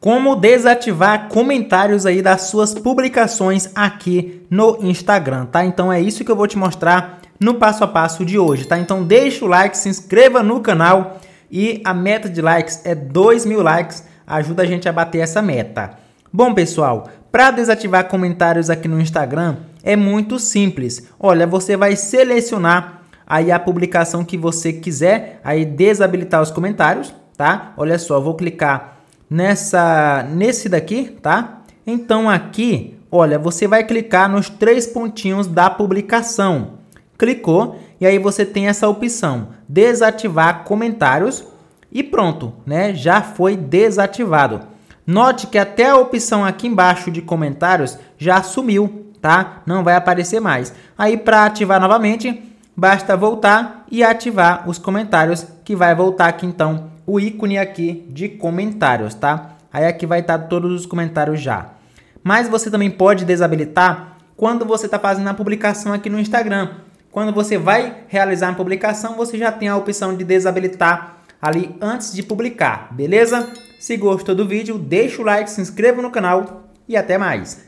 Como desativar comentários aí das suas publicações aqui no Instagram, tá? Então é isso que eu vou te mostrar no passo a passo de hoje, tá? Então deixa o like, se inscreva no canal e a meta de likes é 2 mil likes, ajuda a gente a bater essa meta. Bom, pessoal, para desativar comentários aqui no Instagram é muito simples. Olha, você vai selecionar aí a publicação que você quiser, aí desabilitar os comentários, tá? Olha só, vou clicar nessa, nesse daqui, tá? Então aqui, olha, você vai clicar nos três pontinhos da publicação. Clicou e aí você tem essa opção, desativar comentários e pronto, né? Já foi desativado. Note que até a opção aqui embaixo de comentários já sumiu, tá? Não vai aparecer mais. Aí para ativar novamente, basta voltar e ativar os comentários que vai voltar aqui então o ícone aqui de comentários, tá? Aí aqui vai estar tá todos os comentários já. Mas você também pode desabilitar quando você está fazendo a publicação aqui no Instagram. Quando você vai realizar a publicação, você já tem a opção de desabilitar ali antes de publicar, beleza? Se gostou do vídeo, deixa o like, se inscreva no canal e até mais!